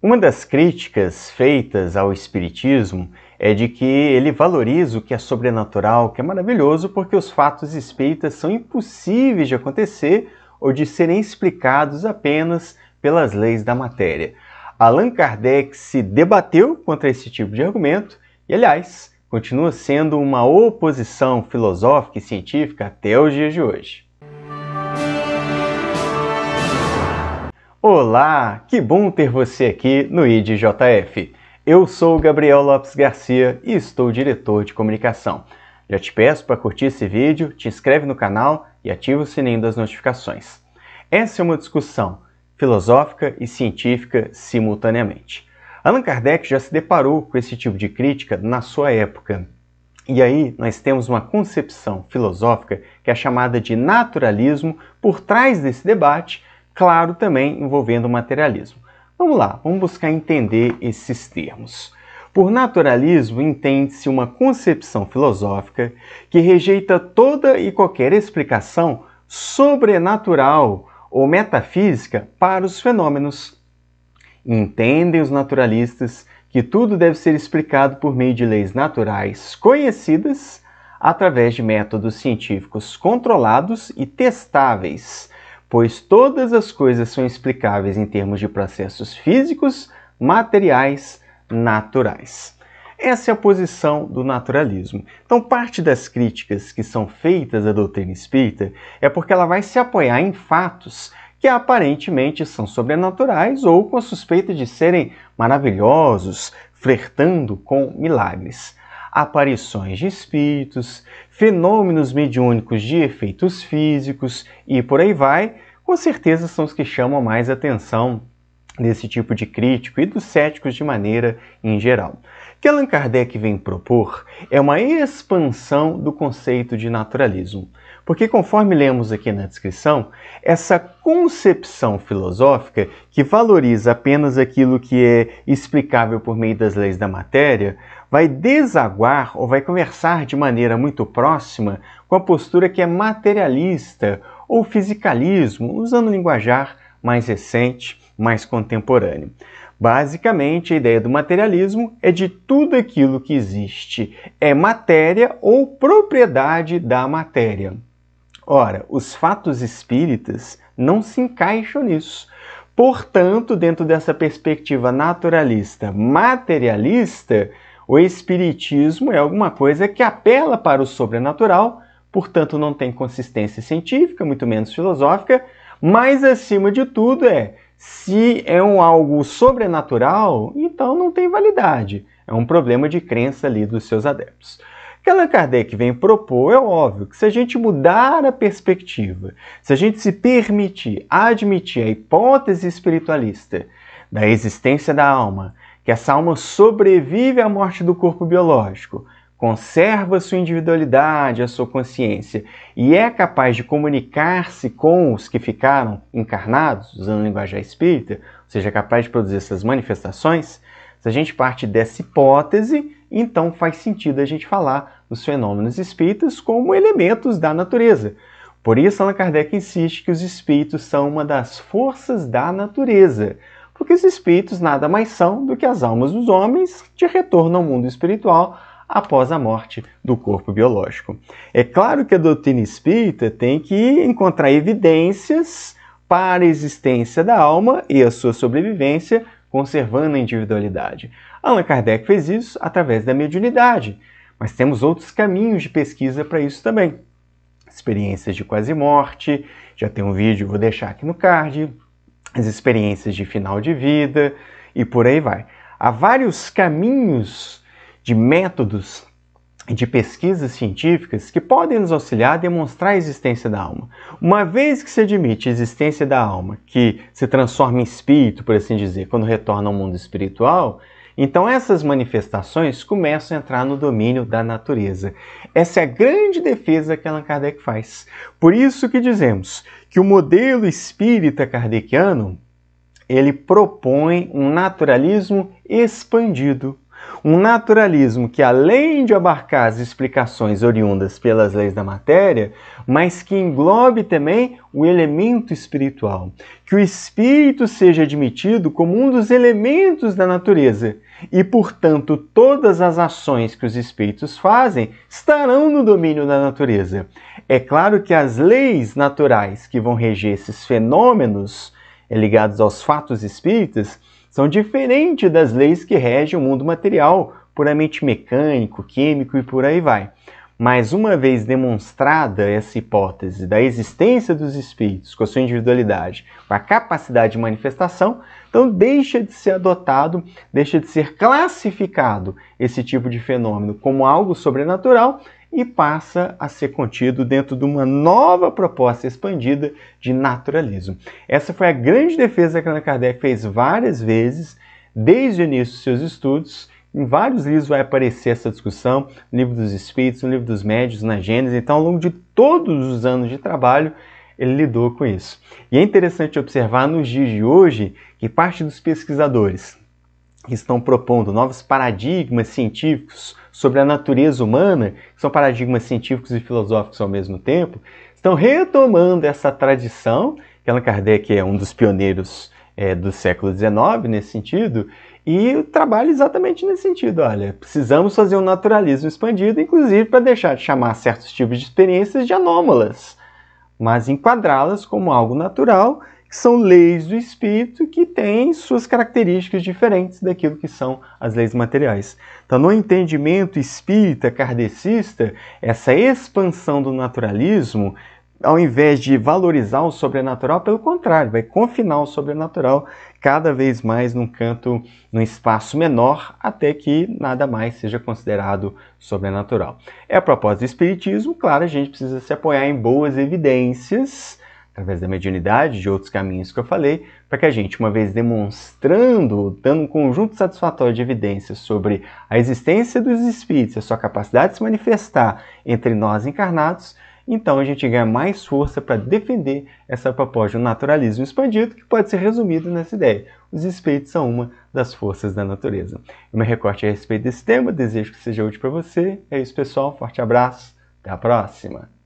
Uma das críticas feitas ao Espiritismo é de que ele valoriza o que é sobrenatural, que é maravilhoso, porque os fatos espíritas são impossíveis de acontecer ou de serem explicados apenas pelas leis da matéria. Allan Kardec se debateu contra esse tipo de argumento e, aliás, continua sendo uma oposição filosófica e científica até os dias de hoje. Olá, que bom ter você aqui no IDJF. Eu sou Gabriel Lopes Garcia e estou diretor de comunicação. Já te peço para curtir esse vídeo, te inscreve no canal e ativa o sininho das notificações. Essa é uma discussão filosófica e científica simultaneamente. Allan Kardec já se deparou com esse tipo de crítica na sua época. E aí nós temos uma concepção filosófica que é chamada de naturalismo por trás desse debate claro, também envolvendo o materialismo. Vamos lá, vamos buscar entender esses termos. Por naturalismo, entende-se uma concepção filosófica que rejeita toda e qualquer explicação sobrenatural ou metafísica para os fenômenos. Entendem os naturalistas que tudo deve ser explicado por meio de leis naturais conhecidas, através de métodos científicos controlados e testáveis, pois todas as coisas são explicáveis em termos de processos físicos, materiais, naturais. Essa é a posição do naturalismo. Então, parte das críticas que são feitas à doutrina espírita é porque ela vai se apoiar em fatos que aparentemente são sobrenaturais ou com a suspeita de serem maravilhosos, flertando com milagres aparições de espíritos, fenômenos mediúnicos de efeitos físicos e por aí vai, com certeza são os que chamam mais atenção desse tipo de crítico e dos céticos de maneira em geral. O que Allan Kardec vem propor é uma expansão do conceito de naturalismo. Porque, conforme lemos aqui na descrição, essa concepção filosófica que valoriza apenas aquilo que é explicável por meio das leis da matéria vai desaguar ou vai conversar de maneira muito próxima com a postura que é materialista ou fisicalismo, usando linguajar mais recente, mais contemporâneo. Basicamente, a ideia do materialismo é de tudo aquilo que existe é matéria ou propriedade da matéria. Ora, os fatos espíritas não se encaixam nisso. Portanto, dentro dessa perspectiva naturalista materialista, o espiritismo é alguma coisa que apela para o sobrenatural, portanto, não tem consistência científica, muito menos filosófica, mas acima de tudo é se é um algo sobrenatural, então não tem validade. É um problema de crença ali dos seus adeptos que Allan Kardec vem propor é óbvio que se a gente mudar a perspectiva, se a gente se permitir admitir a hipótese espiritualista da existência da alma, que essa alma sobrevive à morte do corpo biológico, conserva sua individualidade, a sua consciência e é capaz de comunicar-se com os que ficaram encarnados, usando a linguagem espírita, ou seja, é capaz de produzir essas manifestações, se a gente parte dessa hipótese, então faz sentido a gente falar dos fenômenos espíritas como elementos da natureza. Por isso, Allan Kardec insiste que os espíritos são uma das forças da natureza, porque os espíritos nada mais são do que as almas dos homens de retorno ao mundo espiritual após a morte do corpo biológico. É claro que a doutrina espírita tem que encontrar evidências para a existência da alma e a sua sobrevivência, conservando a individualidade. Allan Kardec fez isso através da mediunidade, mas temos outros caminhos de pesquisa para isso também. Experiências de quase morte, já tem um vídeo, vou deixar aqui no card, as experiências de final de vida e por aí vai. Há vários caminhos de métodos de pesquisas científicas que podem nos auxiliar a demonstrar a existência da alma. Uma vez que se admite a existência da alma, que se transforma em espírito, por assim dizer, quando retorna ao mundo espiritual, então essas manifestações começam a entrar no domínio da natureza. Essa é a grande defesa que Allan Kardec faz. Por isso que dizemos que o modelo espírita kardeciano ele propõe um naturalismo expandido um naturalismo que, além de abarcar as explicações oriundas pelas leis da matéria, mas que englobe também o elemento espiritual. Que o espírito seja admitido como um dos elementos da natureza e, portanto, todas as ações que os espíritos fazem estarão no domínio da natureza. É claro que as leis naturais que vão reger esses fenômenos é ligados aos fatos espíritas são diferentes das leis que regem o mundo material, puramente mecânico, químico e por aí vai. Mas uma vez demonstrada essa hipótese da existência dos espíritos com a sua individualidade, com a capacidade de manifestação, então deixa de ser adotado, deixa de ser classificado esse tipo de fenômeno como algo sobrenatural e passa a ser contido dentro de uma nova proposta expandida de naturalismo. Essa foi a grande defesa que Allan Kardec fez várias vezes, desde o início dos seus estudos. Em vários livros vai aparecer essa discussão, no livro dos Espíritos, no livro dos Médios, na Gênesis. Então, ao longo de todos os anos de trabalho, ele lidou com isso. E é interessante observar nos dias de hoje que parte dos pesquisadores, estão propondo novos paradigmas científicos sobre a natureza humana, que são paradigmas científicos e filosóficos ao mesmo tempo, estão retomando essa tradição, que Allan Kardec é um dos pioneiros é, do século XIX nesse sentido, e trabalha é exatamente nesse sentido. Olha, precisamos fazer um naturalismo expandido, inclusive para deixar de chamar certos tipos de experiências de anômalas, mas enquadrá-las como algo natural são leis do espírito que têm suas características diferentes daquilo que são as leis materiais. Então, no entendimento espírita kardecista, essa expansão do naturalismo, ao invés de valorizar o sobrenatural, pelo contrário, vai confinar o sobrenatural cada vez mais num canto, num espaço menor, até que nada mais seja considerado sobrenatural. É a proposta do espiritismo, claro, a gente precisa se apoiar em boas evidências através da mediunidade, de outros caminhos que eu falei, para que a gente, uma vez demonstrando, dando um conjunto satisfatório de evidências sobre a existência dos espíritos, a sua capacidade de se manifestar entre nós encarnados, então a gente ganha mais força para defender essa proposta de um naturalismo expandido, que pode ser resumido nessa ideia. Os espíritos são uma das forças da natureza. O meu recorte a respeito desse tema, desejo que seja útil para você. É isso, pessoal. Forte abraço, até a próxima!